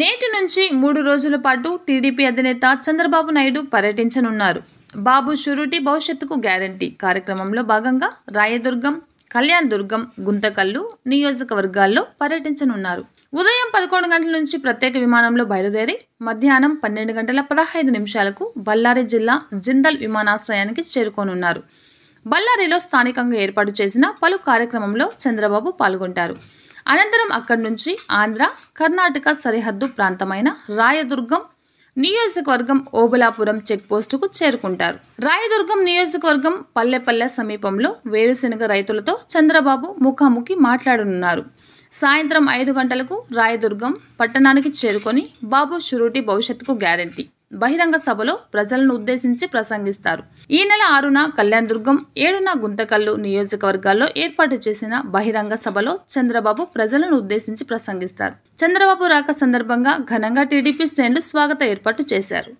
నేటి నుంచి మూడు రోజుల పాటు టీడీపీ అధినేత చంద్రబాబు నాయుడు పర్యటించనున్నారు బాబు షూరిటీ భవిష్యత్తుకు గ్యారంటీ కార్యక్రమంలో భాగంగా రాయదుర్గం కళ్యాణ్ దుర్గం గుంతకల్లు నియోజకవర్గాల్లో పర్యటించనున్నారు ఉదయం పదకొండు గంటల నుంచి ప్రత్యేక విమానంలో బయలుదేరి మధ్యాహ్నం పన్నెండు గంటల పదహైదు నిమిషాలకు బళ్ళారి జిల్లా జిందల్ విమానాశ్రయానికి చేరుకోనున్నారు బళ్ళారిలో స్థానికంగా ఏర్పాటు చేసిన పలు కార్యక్రమంలో చంద్రబాబు పాల్గొంటారు అనంతరం అక్కడి నుంచి ఆంధ్ర కర్ణాటక సరిహద్దు ప్రాంతమైన రాయదుర్గం నియోజకవర్గం ఓబలాపురం చెక్పోస్టుకు చేరుకుంటారు రాయదుర్గం నియోజకవర్గం పల్లెపల్లె సమీపంలో వేరుశెనగ రైతులతో చంద్రబాబు ముఖాముఖి మాట్లాడనున్నారు సాయంత్రం ఐదు గంటలకు రాయదుర్గం పట్టణానికి చేరుకొని బాబు షురూటి భవిష్యత్తుకు గ్యారంటీ బహిరంగ సభలో ప్రజలను ఉద్దేశించి ప్రసంగిస్తారు ఈ నెల ఆరున కళ్యాణ్ దుర్గం ఏడున గుంతకల్లు నియోజకవర్గాల్లో ఏర్పాటు చేసిన బహిరంగ సభలో చంద్రబాబు ప్రజలను ఉద్దేశించి ప్రసంగిస్తారు చంద్రబాబు రాక సందర్భంగా ఘనంగా టీడీపీ శ్రేణులు స్వాగత ఏర్పాటు చేశారు